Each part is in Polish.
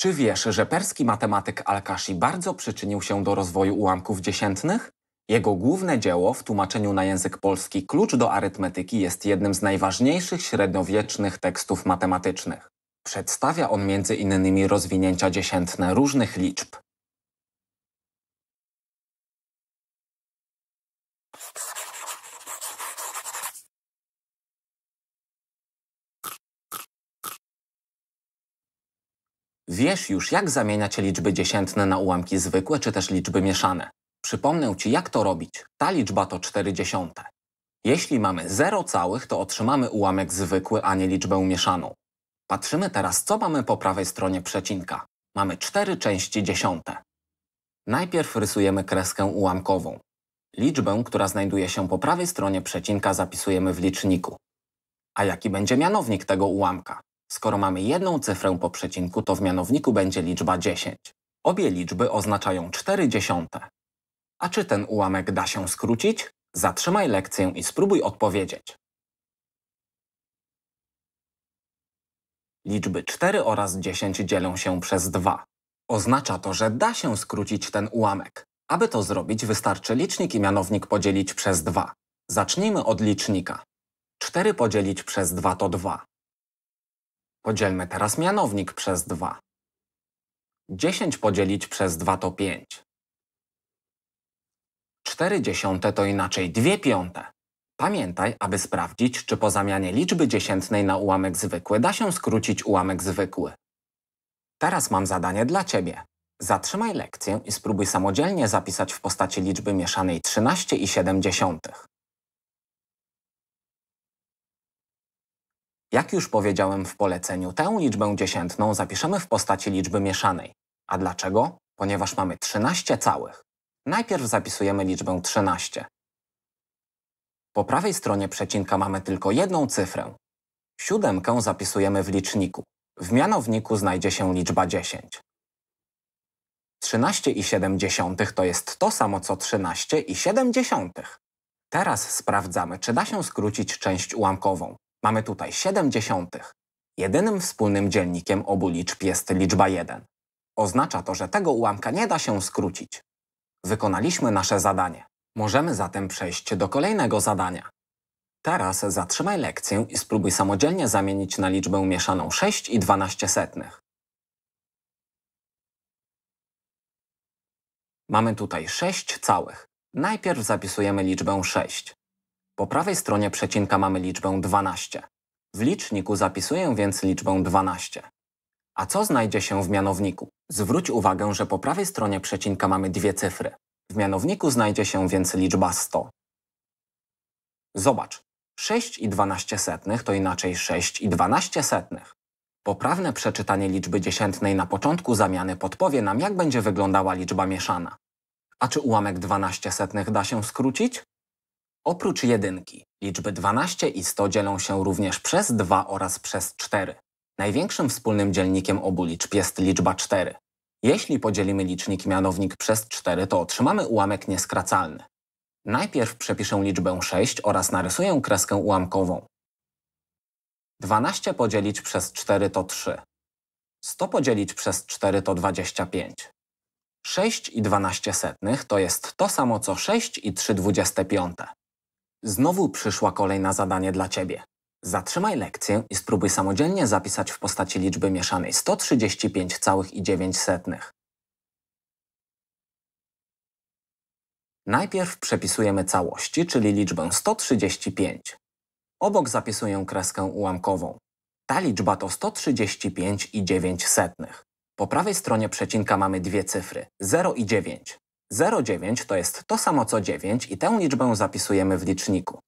Czy wiesz, że perski matematyk Al-Kashi bardzo przyczynił się do rozwoju ułamków dziesiętnych? Jego główne dzieło w tłumaczeniu na język polski Klucz do arytmetyki jest jednym z najważniejszych średniowiecznych tekstów matematycznych. Przedstawia on między innymi rozwinięcia dziesiętne różnych liczb. Wiesz już, jak zamieniać liczby dziesiętne na ułamki zwykłe czy też liczby mieszane. Przypomnę Ci, jak to robić. Ta liczba to dziesiąte. Jeśli mamy 0 całych, to otrzymamy ułamek zwykły, a nie liczbę mieszaną. Patrzymy teraz, co mamy po prawej stronie przecinka. Mamy 4 części dziesiąte. Najpierw rysujemy kreskę ułamkową. Liczbę, która znajduje się po prawej stronie przecinka zapisujemy w liczniku. A jaki będzie mianownik tego ułamka? Skoro mamy jedną cyfrę po przecinku, to w mianowniku będzie liczba 10. Obie liczby oznaczają 4 dziesiąte. A czy ten ułamek da się skrócić? Zatrzymaj lekcję i spróbuj odpowiedzieć. Liczby 4 oraz 10 dzielą się przez 2. Oznacza to, że da się skrócić ten ułamek. Aby to zrobić, wystarczy licznik i mianownik podzielić przez 2. Zacznijmy od licznika. 4 podzielić przez 2 to 2. Podzielmy teraz mianownik przez 2. 10 podzielić przez 2 to 5. 4 dziesiąte to inaczej 2 piąte. Pamiętaj, aby sprawdzić, czy po zamianie liczby dziesiętnej na ułamek zwykły da się skrócić ułamek zwykły. Teraz mam zadanie dla Ciebie. Zatrzymaj lekcję i spróbuj samodzielnie zapisać w postaci liczby mieszanej 13 i 7. Jak już powiedziałem w poleceniu, tę liczbę dziesiętną zapiszemy w postaci liczby mieszanej. A dlaczego? Ponieważ mamy 13 całych. Najpierw zapisujemy liczbę 13. Po prawej stronie przecinka mamy tylko jedną cyfrę. Siódemkę zapisujemy w liczniku. W mianowniku znajdzie się liczba 10. 13,7 to jest to samo co 13,7. Teraz sprawdzamy, czy da się skrócić część ułamkową. Mamy tutaj 7 dziesiątych. Jedynym wspólnym dzielnikiem obu liczb jest liczba 1. Oznacza to, że tego ułamka nie da się skrócić. Wykonaliśmy nasze zadanie. Możemy zatem przejść do kolejnego zadania. Teraz zatrzymaj lekcję i spróbuj samodzielnie zamienić na liczbę mieszaną 6 i 12 setnych. Mamy tutaj 6 całych. Najpierw zapisujemy liczbę 6. Po prawej stronie przecinka mamy liczbę 12. W liczniku zapisuję więc liczbę 12. A co znajdzie się w mianowniku? Zwróć uwagę, że po prawej stronie przecinka mamy dwie cyfry. W mianowniku znajdzie się więc liczba 100. Zobacz, 6 i 12 setnych to inaczej 6 i 12 setnych. Poprawne przeczytanie liczby dziesiętnej na początku zamiany podpowie nam, jak będzie wyglądała liczba mieszana. A czy ułamek 12 setnych da się skrócić? Oprócz jedynki, liczby 12 i 100 dzielą się również przez 2 oraz przez 4. Największym wspólnym dzielnikiem obu liczb jest liczba 4. Jeśli podzielimy licznik mianownik przez 4, to otrzymamy ułamek nieskracalny. Najpierw przepiszę liczbę 6 oraz narysuję kreskę ułamkową. 12 podzielić przez 4 to 3. 100 podzielić przez 4 to 25. 6 i 12 setnych to jest to samo co 6 i 3 dwudzieste Znowu przyszła kolej na zadanie dla Ciebie. Zatrzymaj lekcję i spróbuj samodzielnie zapisać w postaci liczby mieszanej 135,9. Najpierw przepisujemy całości, czyli liczbę 135. Obok zapisuję kreskę ułamkową. Ta liczba to 135,9. Po prawej stronie przecinka mamy dwie cyfry, 0 i 9. 0,9 to jest to samo co 9 i tę liczbę zapisujemy w liczniku.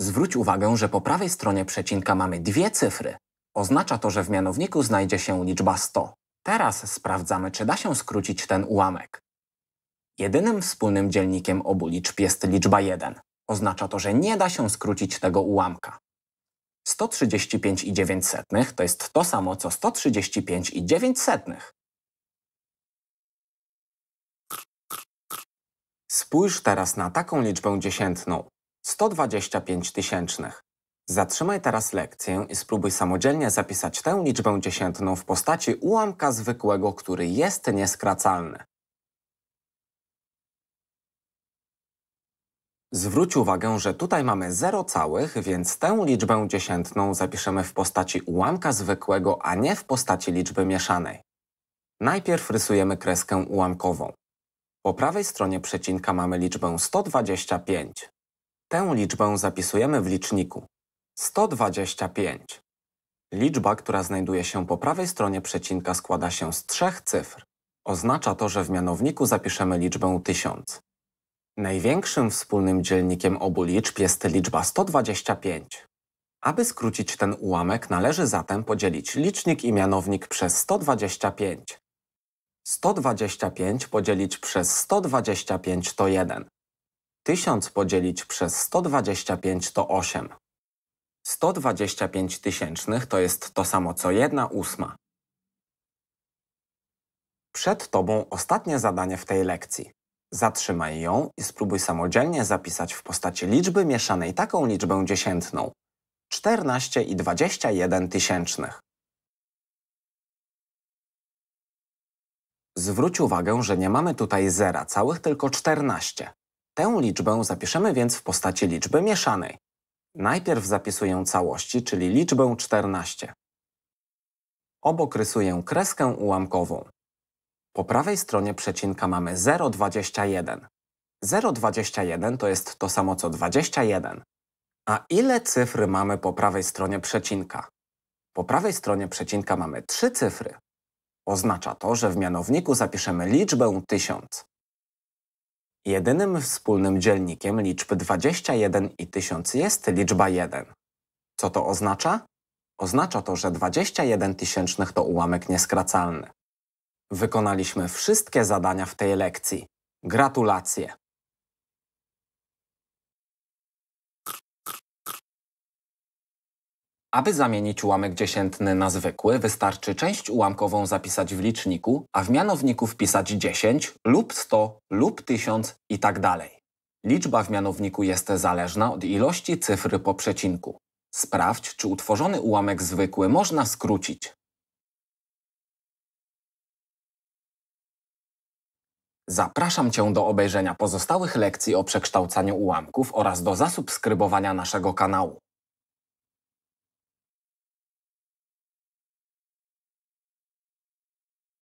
Zwróć uwagę, że po prawej stronie przecinka mamy dwie cyfry. Oznacza to, że w mianowniku znajdzie się liczba 100. Teraz sprawdzamy, czy da się skrócić ten ułamek. Jedynym wspólnym dzielnikiem obu liczb jest liczba 1. Oznacza to, że nie da się skrócić tego ułamka. 135,9 to jest to samo co 135,9. Spójrz teraz na taką liczbę dziesiętną 125 tysięcznych. Zatrzymaj teraz lekcję i spróbuj samodzielnie zapisać tę liczbę dziesiętną w postaci ułamka zwykłego, który jest nieskracalny. Zwróć uwagę, że tutaj mamy 0 całych, więc tę liczbę dziesiętną zapiszemy w postaci ułamka zwykłego, a nie w postaci liczby mieszanej. Najpierw rysujemy kreskę ułamkową. Po prawej stronie przecinka mamy liczbę 125. Tę liczbę zapisujemy w liczniku. 125. Liczba, która znajduje się po prawej stronie przecinka składa się z trzech cyfr. Oznacza to, że w mianowniku zapiszemy liczbę 1000. Największym wspólnym dzielnikiem obu liczb jest liczba 125. Aby skrócić ten ułamek, należy zatem podzielić licznik i mianownik przez 125. 125 podzielić przez 125 to 1. 1000 podzielić przez 125 to 8. 125 tysięcznych to jest to samo co 1 ósma. Przed Tobą ostatnie zadanie w tej lekcji. Zatrzymaj ją i spróbuj samodzielnie zapisać w postaci liczby mieszanej taką liczbę dziesiętną. 14 i 21 tysięcznych. Zwróć uwagę, że nie mamy tutaj zera, całych tylko 14. Tę liczbę zapiszemy więc w postaci liczby mieszanej. Najpierw zapisuję całości, czyli liczbę 14. Obok rysuję kreskę ułamkową. Po prawej stronie przecinka mamy 0,21. 0,21 to jest to samo co 21. A ile cyfry mamy po prawej stronie przecinka? Po prawej stronie przecinka mamy trzy cyfry. Oznacza to, że w mianowniku zapiszemy liczbę 1000. Jedynym wspólnym dzielnikiem liczb 21 i 1000 jest liczba 1. Co to oznacza? Oznacza to, że 21 tysięcznych to ułamek nieskracalny. Wykonaliśmy wszystkie zadania w tej lekcji. Gratulacje! Aby zamienić ułamek dziesiętny na zwykły, wystarczy część ułamkową zapisać w liczniku, a w mianowniku wpisać 10 lub 100 lub 1000 i tak dalej. Liczba w mianowniku jest zależna od ilości cyfry po przecinku. Sprawdź, czy utworzony ułamek zwykły można skrócić. Zapraszam Cię do obejrzenia pozostałych lekcji o przekształcaniu ułamków oraz do zasubskrybowania naszego kanału.